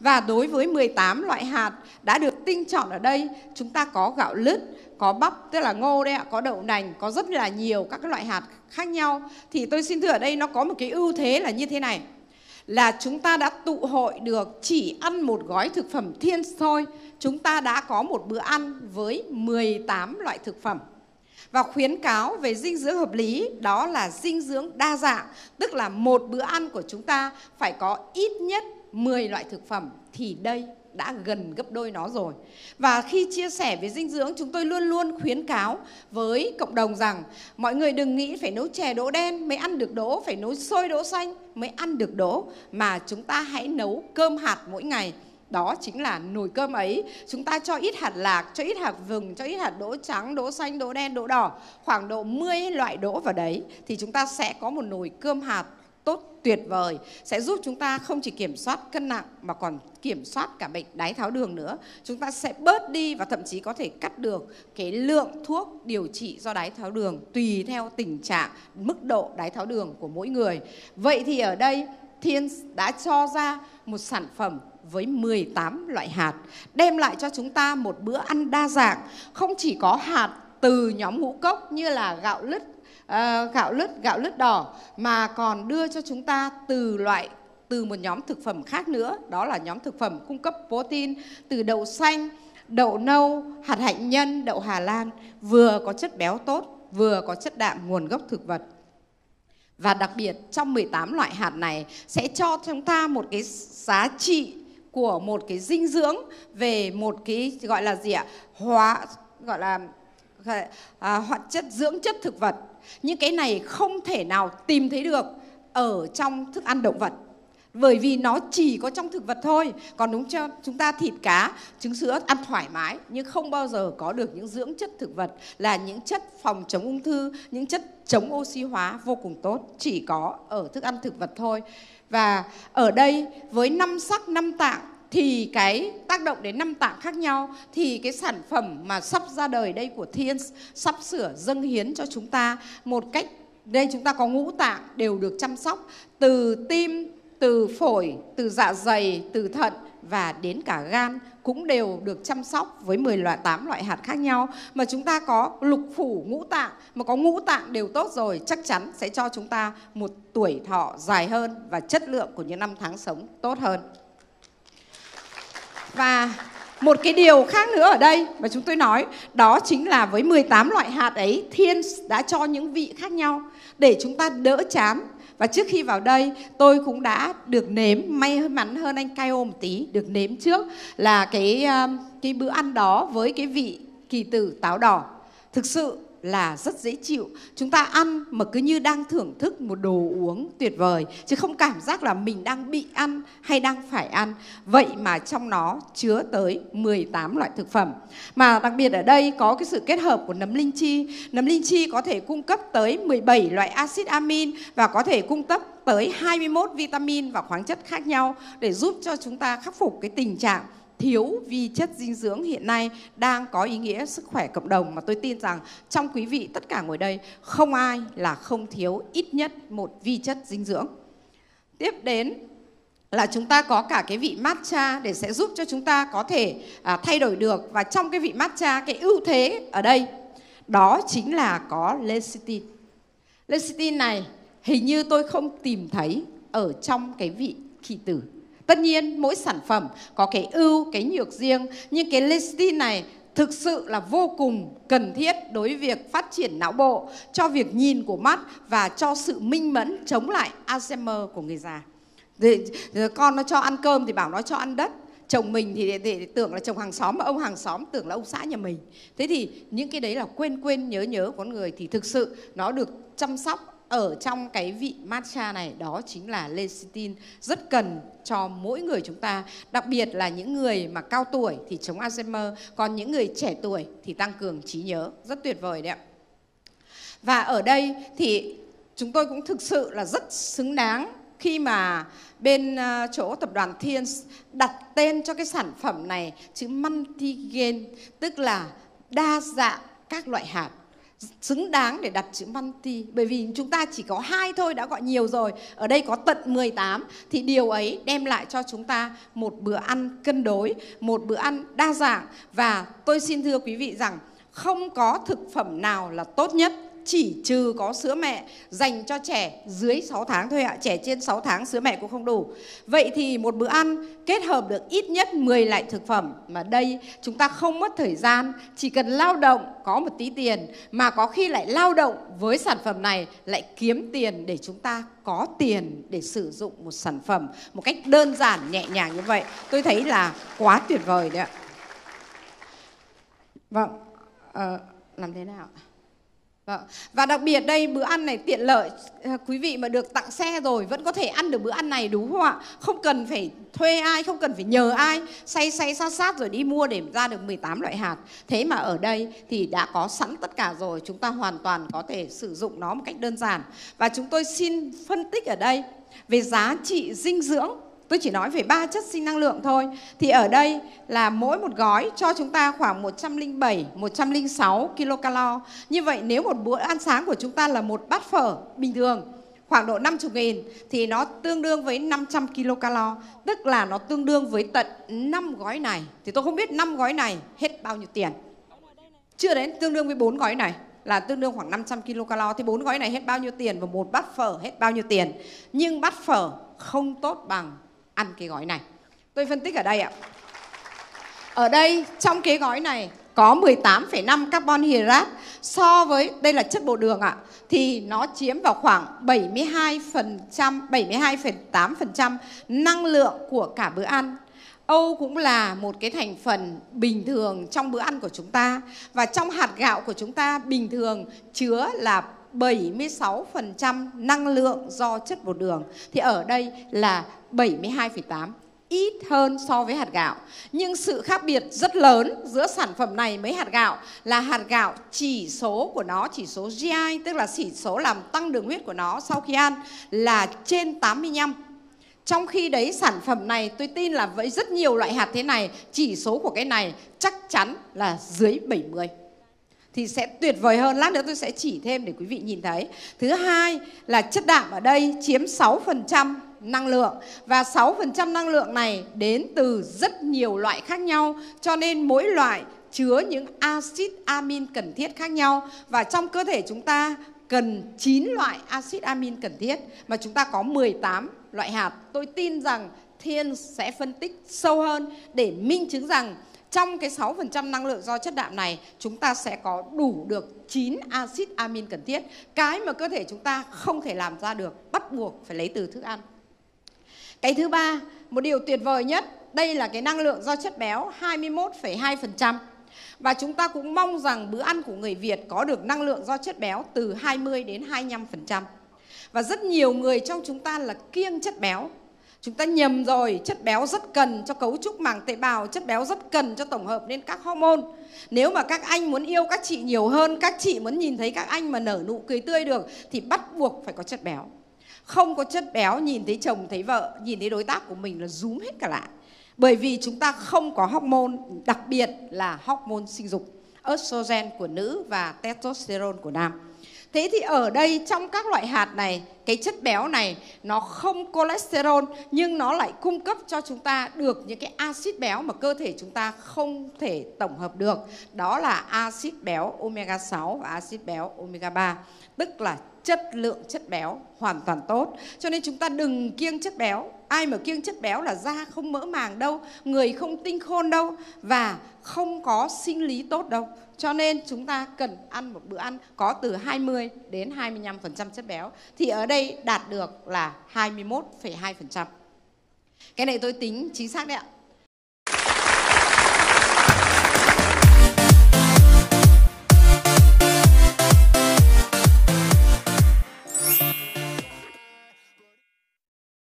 Và đối với 18 loại hạt đã được tinh chọn ở đây, chúng ta có gạo lứt, có bắp tức là ngô đấy ạ, có đậu nành, có rất là nhiều các loại hạt khác nhau. Thì tôi xin thưa ở đây nó có một cái ưu thế là như thế này là chúng ta đã tụ hội được chỉ ăn một gói thực phẩm thiên thôi, chúng ta đã có một bữa ăn với 18 loại thực phẩm. Và khuyến cáo về dinh dưỡng hợp lý đó là dinh dưỡng đa dạng, tức là một bữa ăn của chúng ta phải có ít nhất 10 loại thực phẩm thì đây đã gần gấp đôi nó rồi. Và khi chia sẻ về dinh dưỡng, chúng tôi luôn luôn khuyến cáo với cộng đồng rằng mọi người đừng nghĩ phải nấu chè đỗ đen mới ăn được đỗ, phải nấu sôi đỗ xanh mới ăn được đỗ, mà chúng ta hãy nấu cơm hạt mỗi ngày. Đó chính là nồi cơm ấy, chúng ta cho ít hạt lạc, cho ít hạt vừng, cho ít hạt đỗ trắng, đỗ xanh, đỗ đen, đỗ đỏ, khoảng độ 10 loại đỗ vào đấy thì chúng ta sẽ có một nồi cơm hạt tốt tuyệt vời sẽ giúp chúng ta không chỉ kiểm soát cân nặng mà còn kiểm soát cả bệnh đái tháo đường nữa. Chúng ta sẽ bớt đi và thậm chí có thể cắt được cái lượng thuốc điều trị do đái tháo đường tùy theo tình trạng, mức độ đái tháo đường của mỗi người. Vậy thì ở đây Thiên đã cho ra một sản phẩm với 18 loại hạt đem lại cho chúng ta một bữa ăn đa dạng không chỉ có hạt từ nhóm ngũ cốc như là gạo lứt Ờ, gạo lứt gạo lứt đỏ mà còn đưa cho chúng ta từ loại từ một nhóm thực phẩm khác nữa đó là nhóm thực phẩm cung cấp protein từ đậu xanh đậu nâu hạt hạnh nhân đậu hà lan vừa có chất béo tốt vừa có chất đạm nguồn gốc thực vật và đặc biệt trong 18 loại hạt này sẽ cho chúng ta một cái giá trị của một cái dinh dưỡng về một cái gọi là gì ạ hóa gọi là À, hoạt chất dưỡng chất thực vật những cái này không thể nào tìm thấy được ở trong thức ăn động vật bởi vì nó chỉ có trong thực vật thôi còn đúng cho chúng ta thịt cá trứng sữa ăn thoải mái nhưng không bao giờ có được những dưỡng chất thực vật là những chất phòng chống ung thư những chất chống oxy hóa vô cùng tốt chỉ có ở thức ăn thực vật thôi và ở đây với năm sắc năm tạng thì cái tác động đến năm tạng khác nhau thì cái sản phẩm mà sắp ra đời đây của Thiên sắp sửa dâng hiến cho chúng ta một cách đây chúng ta có ngũ tạng đều được chăm sóc từ tim từ phổi từ dạ dày từ thận và đến cả gan cũng đều được chăm sóc với 10 loại 8 loại hạt khác nhau mà chúng ta có lục phủ ngũ tạng mà có ngũ tạng đều tốt rồi chắc chắn sẽ cho chúng ta một tuổi thọ dài hơn và chất lượng của những năm tháng sống tốt hơn. Và một cái điều khác nữa ở đây mà chúng tôi nói đó chính là với 18 loại hạt ấy thiên đã cho những vị khác nhau để chúng ta đỡ chán và trước khi vào đây tôi cũng đã được nếm may mắn hơn anh Kaio một tí được nếm trước là cái um, cái bữa ăn đó với cái vị kỳ tử táo đỏ thực sự là rất dễ chịu chúng ta ăn mà cứ như đang thưởng thức một đồ uống tuyệt vời chứ không cảm giác là mình đang bị ăn hay đang phải ăn vậy mà trong nó chứa tới 18 loại thực phẩm mà đặc biệt ở đây có cái sự kết hợp của nấm linh chi nấm linh chi có thể cung cấp tới 17 loại axit amin và có thể cung cấp tới 21 vitamin và khoáng chất khác nhau để giúp cho chúng ta khắc phục cái tình trạng thiếu vi chất dinh dưỡng hiện nay đang có ý nghĩa sức khỏe cộng đồng mà tôi tin rằng trong quý vị tất cả ngồi đây không ai là không thiếu ít nhất một vi chất dinh dưỡng. Tiếp đến là chúng ta có cả cái vị matcha để sẽ giúp cho chúng ta có thể à, thay đổi được và trong cái vị matcha cái ưu thế ở đây đó chính là có lecithin. Lecithin này hình như tôi không tìm thấy ở trong cái vị kỳ tử Tất nhiên mỗi sản phẩm có cái ưu, cái nhược riêng nhưng cái lecithin này thực sự là vô cùng cần thiết đối với việc phát triển não bộ cho việc nhìn của mắt và cho sự minh mẫn chống lại Alzheimer của người già. Thì, con nó cho ăn cơm thì bảo nó cho ăn đất chồng mình thì, để thì tưởng là chồng hàng xóm mà ông hàng xóm tưởng là ông xã nhà mình thế thì những cái đấy là quên quên nhớ nhớ của con người thì thực sự nó được chăm sóc ở trong cái vị matcha này đó chính là lecithin rất cần cho mỗi người chúng ta đặc biệt là những người mà cao tuổi thì chống Alzheimer còn những người trẻ tuổi thì tăng cường trí nhớ rất tuyệt vời đấy ạ và ở đây thì chúng tôi cũng thực sự là rất xứng đáng khi mà bên ờ, chỗ tập đoàn Thiên đặt tên cho cái sản phẩm này chữ multigen tức là đa dạng các loại hạt xứng đáng để đặt chữ Manti bởi vì chúng ta chỉ có hai thôi đã gọi nhiều rồi ở đây có tận 18 thì điều ấy đem lại cho chúng ta một bữa ăn cân đối một bữa ăn đa dạng và tôi xin thưa quý vị rằng không có thực phẩm nào là tốt nhất chỉ trừ có sữa mẹ dành cho trẻ dưới 6 tháng thôi ạ. Trẻ trên 6 tháng sữa mẹ cũng không đủ. Vậy thì một bữa ăn kết hợp được ít nhất 10 loại thực phẩm mà đây chúng ta không mất thời gian, chỉ cần lao động có một tí tiền mà có khi lại lao động với sản phẩm này lại kiếm tiền để chúng ta có tiền để sử dụng một sản phẩm một cách đơn giản nhẹ nhàng như vậy. Tôi thấy là quá tuyệt vời đấy ạ. Vâng, à, làm thế nào ạ? Vâng. Và đặc biệt đây bữa ăn này tiện lợi à, quý vị mà được tặng xe rồi vẫn có thể ăn được bữa ăn này đúng không ạ? Không cần phải thuê ai, không cần phải nhờ ai, say say sát sát rồi đi mua để ra được 18 loại hạt. Thế mà ở đây thì đã có sẵn tất cả rồi, chúng ta hoàn toàn có thể sử dụng nó một cách đơn giản. Và chúng tôi xin phân tích ở đây về giá trị dinh dưỡng Tôi chỉ nói về ba chất sinh năng lượng thôi. Thì ở đây là mỗi một gói cho chúng ta khoảng 107, 106 kilocalo. Như vậy nếu một bữa ăn sáng của chúng ta là một bát phở bình thường khoảng độ 50 nghìn thì nó tương đương với 500 kilocalo, tức là nó tương đương với tận 5 gói này. Thì tôi không biết 5 gói này hết bao nhiêu tiền. Chưa đến tương đương với 4 gói này là tương đương khoảng 500 kilocalo thì bốn gói này hết bao nhiêu tiền và một bát phở hết bao nhiêu tiền. Nhưng bát phở không tốt bằng ăn cái gói này. Tôi phân tích ở đây ạ. Ở đây trong cái gói này có 18,5 carbon hydrat so với đây là chất bột đường ạ thì nó chiếm vào khoảng 72% 72,8% năng lượng của cả bữa ăn. Âu cũng là một cái thành phần bình thường trong bữa ăn của chúng ta và trong hạt gạo của chúng ta bình thường chứa là 76% năng lượng do chất bột đường. Thì ở đây là 72,8 ít hơn so với hạt gạo. Nhưng sự khác biệt rất lớn giữa sản phẩm này với hạt gạo là hạt gạo chỉ số của nó, chỉ số GI, tức là chỉ số làm tăng đường huyết của nó sau khi ăn là trên 85. Trong khi đấy sản phẩm này tôi tin là với rất nhiều loại hạt thế này, chỉ số của cái này chắc chắn là dưới 70 thì sẽ tuyệt vời hơn. Lát nữa tôi sẽ chỉ thêm để quý vị nhìn thấy. Thứ hai là chất đạm ở đây chiếm 6% năng lượng và 6% năng lượng này đến từ rất nhiều loại khác nhau cho nên mỗi loại chứa những axit amin cần thiết khác nhau và trong cơ thể chúng ta cần 9 loại axit amin cần thiết mà chúng ta có 18 loại hạt. Tôi tin rằng Thiên sẽ phân tích sâu hơn để minh chứng rằng trong cái 6% năng lượng do chất đạm này, chúng ta sẽ có đủ được 9 axit amin cần thiết. Cái mà cơ thể chúng ta không thể làm ra được, bắt buộc phải lấy từ thức ăn. Cái thứ ba, một điều tuyệt vời nhất, đây là cái năng lượng do chất béo 21,2%. Và chúng ta cũng mong rằng bữa ăn của người Việt có được năng lượng do chất béo từ 20 đến 25%. Và rất nhiều người trong chúng ta là kiêng chất béo Chúng ta nhầm rồi, chất béo rất cần cho cấu trúc màng tế bào, chất béo rất cần cho tổng hợp nên các hormone. Nếu mà các anh muốn yêu các chị nhiều hơn, các chị muốn nhìn thấy các anh mà nở nụ cười tươi được thì bắt buộc phải có chất béo. Không có chất béo nhìn thấy chồng, thấy vợ, nhìn thấy đối tác của mình là rúm hết cả lại. Bởi vì chúng ta không có hormone, đặc biệt là hormone sinh dục estrogen của nữ và testosterone của nam. Thế thì ở đây trong các loại hạt này, cái chất béo này nó không cholesterol nhưng nó lại cung cấp cho chúng ta được những cái axit béo mà cơ thể chúng ta không thể tổng hợp được. Đó là axit béo omega 6 và axit béo omega 3, tức là chất lượng chất béo hoàn toàn tốt. Cho nên chúng ta đừng kiêng chất béo ai mà kiêng chất béo là da không mỡ màng đâu người không tinh khôn đâu và không có sinh lý tốt đâu cho nên chúng ta cần ăn một bữa ăn có từ 20 đến 25% chất béo thì ở đây đạt được là 21,2%. Cái này tôi tính chính xác đấy ạ.